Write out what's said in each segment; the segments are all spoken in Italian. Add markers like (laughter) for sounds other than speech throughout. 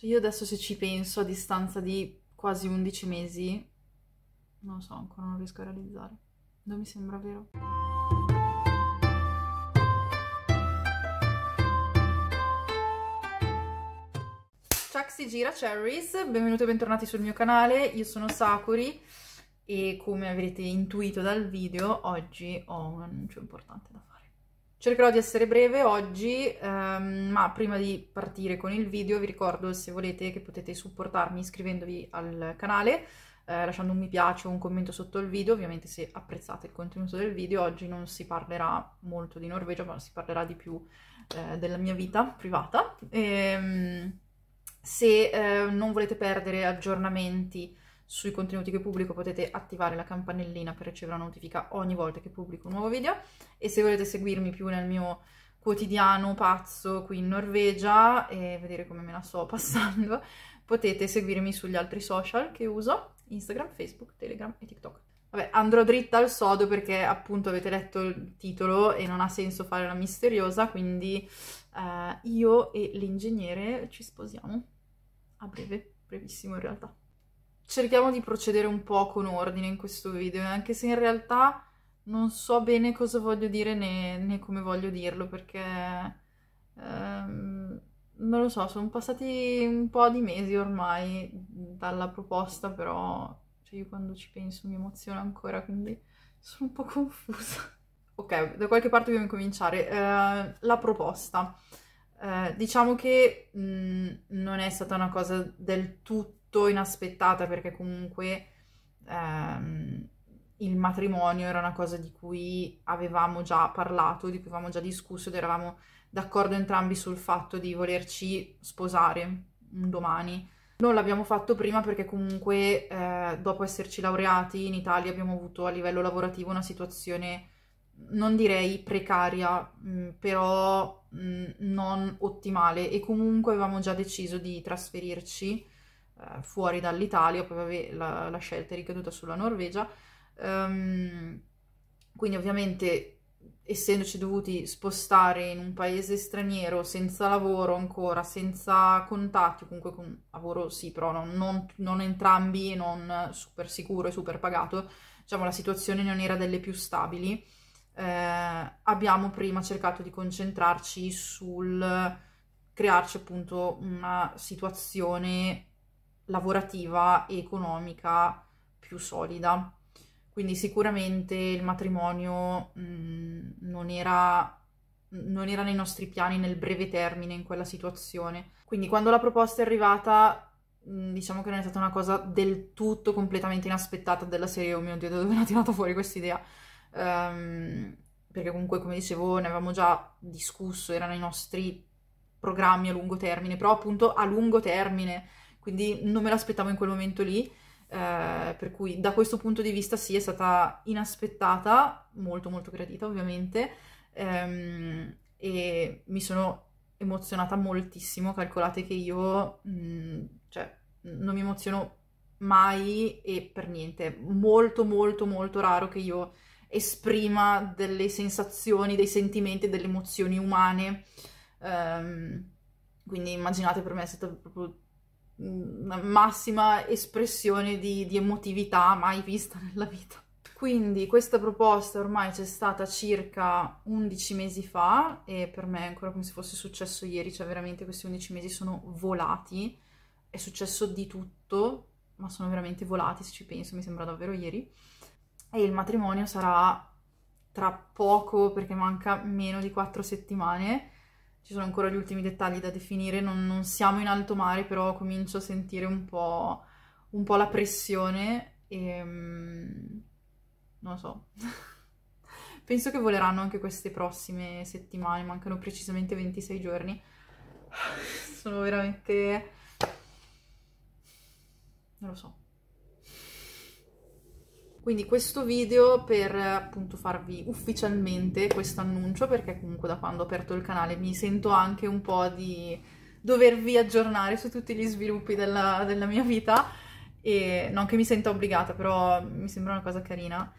Cioè io adesso se ci penso a distanza di quasi 11 mesi, non lo so, ancora non riesco a realizzare. Non mi sembra vero. Chuck si gira Cherries, benvenuti e bentornati sul mio canale, io sono Sakuri e come avrete intuito dal video oggi ho un annuncio importante da fare. Cercherò di essere breve oggi, ehm, ma prima di partire con il video vi ricordo se volete che potete supportarmi iscrivendovi al canale, eh, lasciando un mi piace o un commento sotto il video, ovviamente se apprezzate il contenuto del video. Oggi non si parlerà molto di Norvegia, ma si parlerà di più eh, della mia vita privata. E, ehm, se eh, non volete perdere aggiornamenti sui contenuti che pubblico potete attivare la campanellina per ricevere una notifica ogni volta che pubblico un nuovo video e se volete seguirmi più nel mio quotidiano pazzo qui in Norvegia e vedere come me la sto (laughs) passando, potete seguirmi sugli altri social che uso, Instagram, Facebook, Telegram e TikTok. Vabbè, andrò dritta al sodo perché appunto avete letto il titolo e non ha senso fare la misteriosa, quindi eh, io e l'ingegnere ci sposiamo a breve, brevissimo in realtà cerchiamo di procedere un po' con ordine in questo video, anche se in realtà non so bene cosa voglio dire né, né come voglio dirlo, perché ehm, non lo so, sono passati un po' di mesi ormai dalla proposta, però cioè io quando ci penso mi emoziono ancora, quindi sono un po' confusa. (laughs) ok, da qualche parte dobbiamo cominciare. Eh, la proposta. Eh, diciamo che mh, mm, non è stata una cosa del tutto molto inaspettata perché comunque ehm, il matrimonio era una cosa di cui avevamo già parlato, di cui avevamo già discusso ed eravamo d'accordo entrambi sul fatto di volerci sposare un domani. Non l'abbiamo fatto prima perché comunque eh, dopo esserci laureati in Italia abbiamo avuto a livello lavorativo una situazione non direi precaria, mh, mm, però mh, mm, non ottimale e comunque avevamo già deciso di trasferirci eh, fuori dall'Italia, poi vabbè, la, la, scelta è ricaduta sulla Norvegia. Um, quindi ovviamente essendoci dovuti spostare in un paese straniero senza lavoro ancora, senza contatti, comunque con lavoro sì, però non, non, non entrambi, non super sicuro e super pagato, diciamo la situazione non era delle più stabili. Eh, abbiamo prima cercato di concentrarci sul crearci appunto una situazione lavorativa e economica più solida. Quindi sicuramente il matrimonio mh, mm, non, era, non era nei nostri piani nel breve termine in quella situazione. Quindi quando la proposta è arrivata mm, diciamo che non è stata una cosa del tutto completamente inaspettata della serie, oh mio dio, da dove hanno tirato fuori questa idea? Um, perché comunque, come dicevo, ne avevamo già discusso, erano i nostri programmi a lungo termine, però appunto a lungo termine, quindi non me l'aspettavo in quel momento lì, eh, per cui da questo punto di vista sì, è stata inaspettata, molto molto gradita ovviamente, ehm, e mi sono emozionata moltissimo, calcolate che io, mh, mm, cioè, non mi emoziono mai e per niente, molto molto molto raro che io esprima delle sensazioni, dei sentimenti, delle emozioni umane, ehm, quindi immaginate per me è stata proprio Mm, massima espressione di, di emotività mai vista (laughs) nella vita. Quindi questa proposta ormai c'è stata circa 11 mesi fa e per me è ancora come se fosse successo ieri, cioè veramente questi 11 mesi sono volati, è successo di tutto, ma sono veramente volati se ci penso, mi sembra davvero ieri. E il matrimonio sarà tra poco perché manca meno di 4 settimane ci sono ancora gli ultimi dettagli da definire, non, non siamo in alto mare, però comincio a sentire un po', un po la pressione e... Ehm, non lo so. (laughs) Penso che voleranno anche queste prossime settimane, mancano precisamente 26 giorni. (sighs) Sono veramente... non lo so. Quindi questo video per appunto farvi ufficialmente questo annuncio, perché comunque da quando ho aperto il canale mi sento anche un po' di dovervi aggiornare su tutti gli sviluppi della, della mia vita, e non che mi senta obbligata, però mi sembra una cosa carina.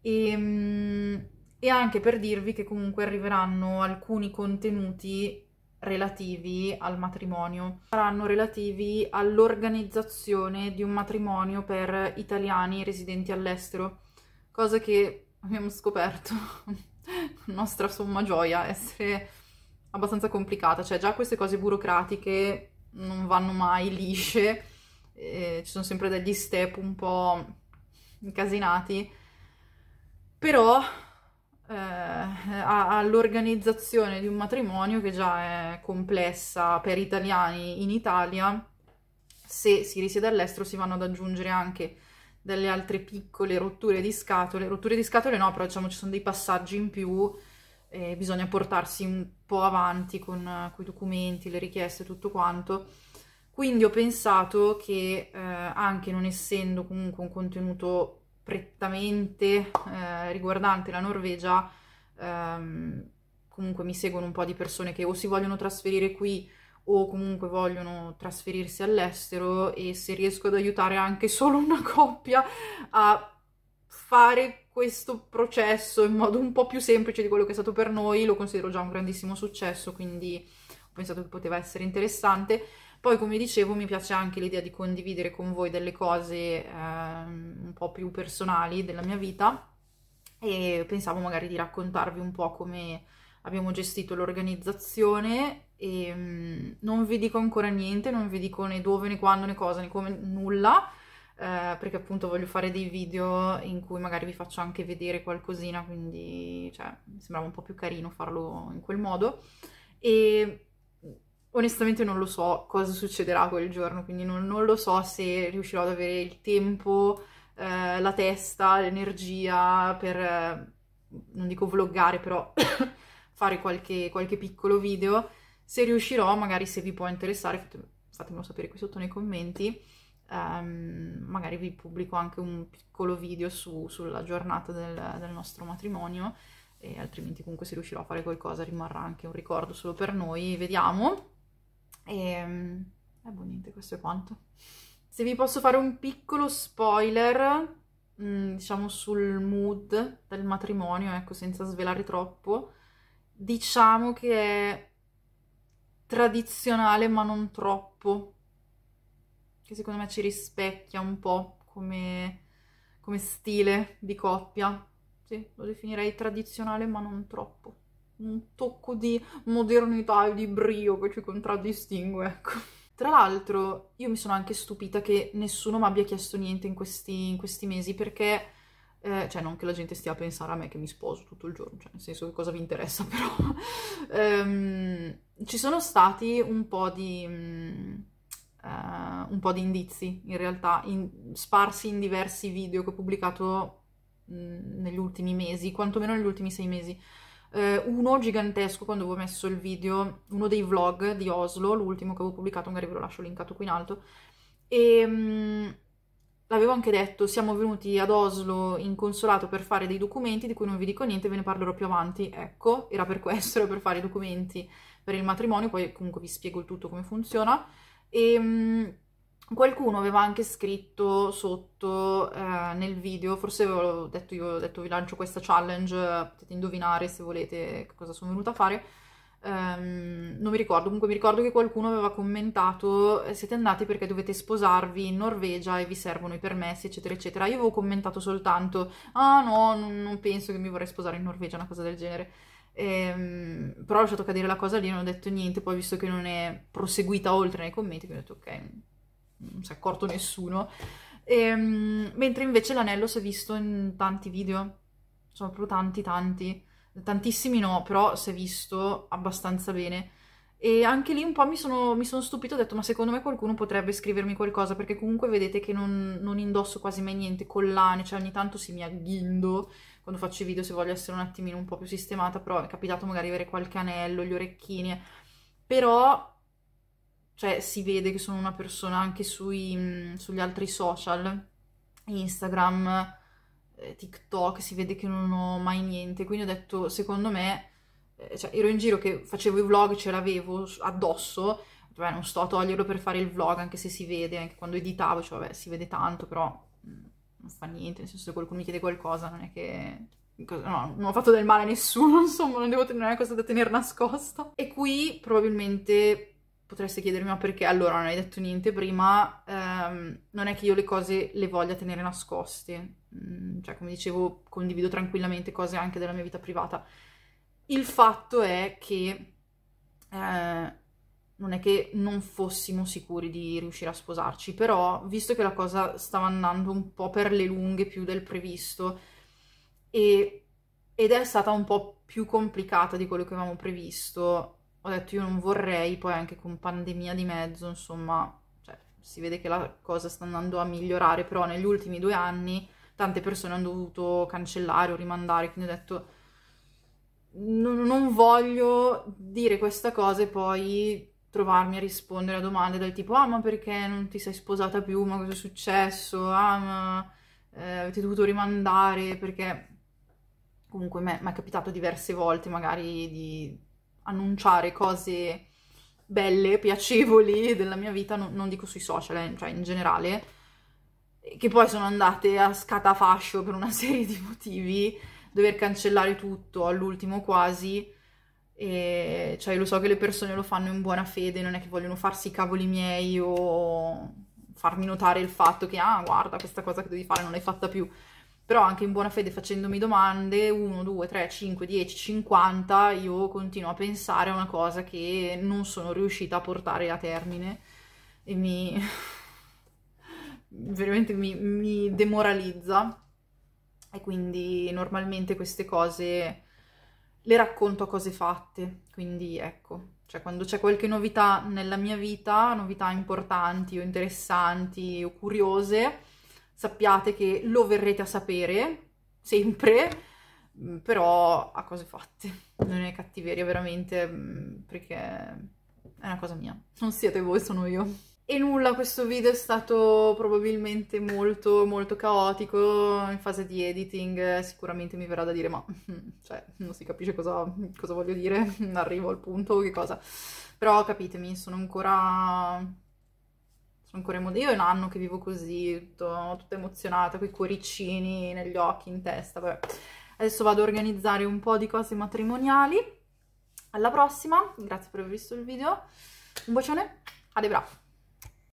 E, ehm, e anche per dirvi che comunque arriveranno alcuni contenuti relativi al matrimonio, saranno relativi all'organizzazione di un matrimonio per italiani residenti all'estero, cosa che abbiamo scoperto, (laughs) nostra somma gioia, essere abbastanza complicata, cioè già queste cose burocratiche non vanno mai lisce, eh, ci sono sempre degli step un po' incasinati, però eh, all'organizzazione di un matrimonio che già è complessa per italiani in Italia, se si risiede all'estero si vanno ad aggiungere anche delle altre piccole rotture di scatole, rotture di scatole no, però diciamo ci sono dei passaggi in più, eh, bisogna portarsi un po' avanti con, con, i documenti, le richieste, tutto quanto. Quindi ho pensato che eh, anche non essendo comunque un contenuto prettamente eh, riguardante la Norvegia, ehm, comunque mi seguono un po' di persone che o si vogliono trasferire qui o comunque vogliono trasferirsi all'estero e se riesco ad aiutare anche solo una (laughs) coppia a fare questo processo in modo un po' più semplice di quello che è stato per noi, lo considero già un grandissimo successo, quindi ho pensato che poteva essere interessante. Poi, come dicevo, mi piace anche l'idea di condividere con voi delle cose eh, un po' più personali della mia vita e pensavo magari di raccontarvi un po' come abbiamo gestito l'organizzazione e ehm, mh, non vi dico ancora niente, non vi dico né dove né quando né cosa né come nulla. Eh, perché appunto voglio fare dei video in cui magari vi faccio anche vedere qualcosina, quindi cioè, mi sembrava un po' più carino farlo in quel modo. E onestamente non lo so cosa succederà quel giorno, quindi non, non lo so se riuscirò ad avere il tempo, eh, la testa, l'energia per, eh, non dico vloggare, però (coughs) fare qualche, qualche, piccolo video. Se riuscirò, magari se vi può interessare, fatemelo sapere qui sotto nei commenti. Um, magari vi pubblico anche un piccolo video su, sulla giornata del, del nostro matrimonio e altrimenti comunque se riuscirò a fare qualcosa rimarrà anche un ricordo solo per noi, vediamo. E, e boh, niente, questo è quanto. Se vi posso fare un piccolo spoiler, mh, mm, diciamo sul mood del matrimonio, ecco, senza svelare troppo, diciamo che è tradizionale ma non troppo, che secondo me ci rispecchia un po' come, come stile di coppia. Sì, lo definirei tradizionale ma non troppo un tocco di modernità e di brio che ci contraddistingue, ecco. Tra l'altro, io mi sono anche stupita che nessuno mi abbia chiesto niente in questi, in questi mesi perché, eh, cioè, non che la gente stia a pensare a me che mi sposo tutto il giorno, cioè, nel senso che cosa vi interessa, (laughs) però. um, ci sono stati un po' di. Um, uh, un po' di indizi, in realtà, in, sparsi in diversi video che ho pubblicato um, negli ultimi mesi, quantomeno negli ultimi sei mesi eh, uno gigantesco quando avevo messo il video, uno dei vlog di Oslo, l'ultimo che avevo pubblicato, magari ve lo lascio linkato qui in alto, e mh, mm, l'avevo anche detto, siamo venuti ad Oslo in consolato per fare dei documenti di cui non vi dico niente, ve ne parlerò più avanti, ecco, era per questo, era per fare i documenti per il matrimonio, poi comunque vi spiego il tutto come funziona, e... Mh, mm, Qualcuno aveva anche scritto sotto eh, nel video, forse ve detto io, ho detto vi lancio questa challenge, potete indovinare se volete che cosa sono venuta a fare. Um, non mi ricordo, comunque mi ricordo che qualcuno aveva commentato eh, siete andati perché dovete sposarvi in Norvegia e vi servono i permessi eccetera eccetera. Io avevo commentato soltanto ah no, non penso che mi vorrei sposare in Norvegia, una cosa del genere. E, ehm, però ho lasciato cadere la cosa lì, non ho detto niente, poi visto che non è proseguita oltre nei commenti, quindi ho detto ok, non si è accorto nessuno, e, ehm, mentre invece l'anello si è visto in tanti video, sono cioè, proprio tanti tanti, tantissimi no, però si è visto abbastanza bene. E anche lì un po' mi sono, mi sono stupito, ho detto ma secondo me qualcuno potrebbe scrivermi qualcosa perché comunque vedete che non, non indosso quasi mai niente collane, cioè ogni tanto si mi agghindo quando faccio i video se voglio essere un attimino un po' più sistemata, però è capitato magari avere qualche anello, gli orecchini, però cioè si vede che sono una persona anche sui, sugli altri social, Instagram, eh, TikTok, si vede che non ho mai niente, quindi ho detto, secondo me, eh, cioè, ero in giro che facevo i vlog, ce l'avevo addosso, vabbè, non sto a toglierlo per fare il vlog, anche se si vede, anche quando editavo, cioè, vabbè, si vede tanto, però non fa niente, nel senso se qualcuno mi chiede qualcosa non è che no, non ho fatto del male a nessuno, (laughs) insomma, non, devo, non è una cosa da tenere nascosta. E qui probabilmente potreste chiedermi ma perché allora non hai detto niente prima, ehm, non è che io le cose le voglia tenere nascoste, mm, cioè come dicevo condivido tranquillamente cose anche della mia vita privata. Il fatto è che eh, non è che non fossimo sicuri di riuscire a sposarci, però visto che la cosa stava andando un po' per le lunghe più del previsto e, ed è stata un po' più complicata di quello che avevamo previsto, ho detto io non vorrei, poi anche con pandemia di mezzo, insomma, cioè, si vede che la cosa sta andando a migliorare, però negli ultimi due anni tante persone hanno dovuto cancellare o rimandare, quindi ho detto non, non voglio dire questa cosa e poi trovarmi a rispondere a domande del tipo ah ma perché non ti sei sposata più, ma cosa è successo, ah ma eh, avete dovuto rimandare perché comunque mi è capitato diverse volte magari di annunciare cose belle, piacevoli della mia vita, no, non dico sui social, eh, cioè in generale, che poi sono andate a scatafascio per una (laughs) serie di motivi, dover cancellare tutto all'ultimo quasi, e cioè lo so che le persone lo fanno in buona fede, non è che vogliono farsi i cavoli miei o farmi notare il fatto che, ah, guarda, questa cosa che devi fare non l'hai fatta più però anche in buona fede facendomi domande 1, 2, 3, 5, 10, 50 io continuo a pensare a una cosa che non sono riuscita a portare a termine e mi (laughs) veramente mi, mi demoralizza e quindi normalmente queste cose le racconto a cose fatte quindi ecco cioè quando c'è qualche novità nella mia vita novità importanti o interessanti o curiose sappiate che lo verrete a sapere, sempre, mm, però a cose fatte, non è cattiveria veramente, mm, perché è una cosa mia, non siete voi, sono io. E nulla, questo video è stato probabilmente molto molto caotico, in fase di editing sicuramente mi verrà da dire ma, mm, cioè, non si capisce cosa, cosa voglio dire, (laughs) arrivo al punto o che cosa. Però capitemi, sono ancora sono ancora moda. Io è un anno che vivo così, tutto, tutta emozionata, con i cuoricini negli occhi, in testa. Vabbè. Adesso vado a organizzare un po' di cose matrimoniali. Alla prossima, grazie per aver visto il video. Un bacione, adebra!